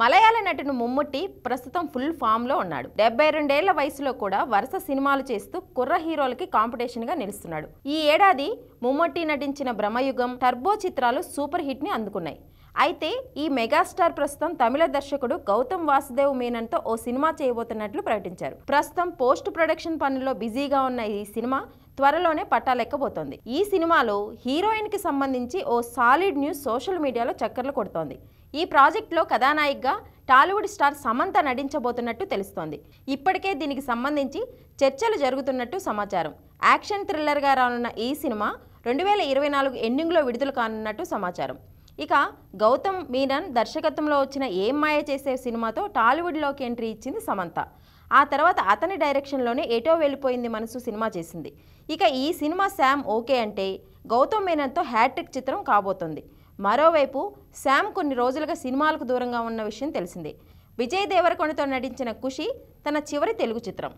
మలయాళ నటును ముమ్ముట్టి ప్రస్తుతం ఫుల్ ఫామ్లో ఉన్నాడు డెబ్బై రెండేళ్ల వయసులో కూడా వరుస సినిమాలు చేస్తూ కుర్ర హీరోలకి కాంపిటీషన్గా నిలుస్తున్నాడు ఈ ఏడాది ముమ్ముట్టి నటించిన బ్రహ్మయుగం టర్బో చిత్రాలు సూపర్ హిట్ని అందుకున్నాయి అయితే ఈ మెగాస్టార్ ప్రస్తుతం తమిళ దర్శకుడు గౌతమ్ వాసుదేవ్ మీనన్తో ఓ సినిమా చేయబోతున్నట్లు ప్రకటించారు ప్రస్తుతం పోస్ట్ ప్రొడక్షన్ పనుల్లో బిజీగా ఉన్న ఈ సినిమా త్వరలోనే పట్టాలెక్కబోతోంది ఈ సినిమాలో హీరోయిన్ కి సంబంధించి ఓ సాలిడ్ న్యూస్ సోషల్ మీడియాలో చక్కర్లు కొడుతోంది ఈ ప్రాజెక్టులో కథానాయికగా టాలీవుడ్ స్టార్ సమంత నటించబోతున్నట్టు తెలుస్తోంది ఇప్పటికే దీనికి సంబంధించి చర్చలు జరుగుతున్నట్టు సమాచారం యాక్షన్ థ్రిల్లర్గా రానున్న ఈ సినిమా రెండు వేల ఇరవై నాలుగు ఎండింగ్లో విడుదల కానున్నట్టు సమాచారం ఇక గౌతమ్ మీనన్ దర్శకత్వంలో వచ్చిన ఏం మాయ చేసే సినిమాతో టాలీవుడ్లోకి ఎంట్రీ ఇచ్చింది సమంత ఆ తర్వాత అతని డైరెక్షన్లోనే ఎటో వెళ్ళిపోయింది మనసు సినిమా చేసింది ఇక ఈ సినిమా శామ్ ఓకే అంటే గౌతమ్ మీనన్తో హ్యాట్రిక్ చిత్రం కాబోతుంది మరోవైపు శామ్ కొన్ని రోజులుగా సినిమాలకు దూరంగా ఉన్న విషయం తెలిసిందే విజయ్ దేవరకొండతో నటించిన ఖుషి తన చివరి తెలుగు చిత్రం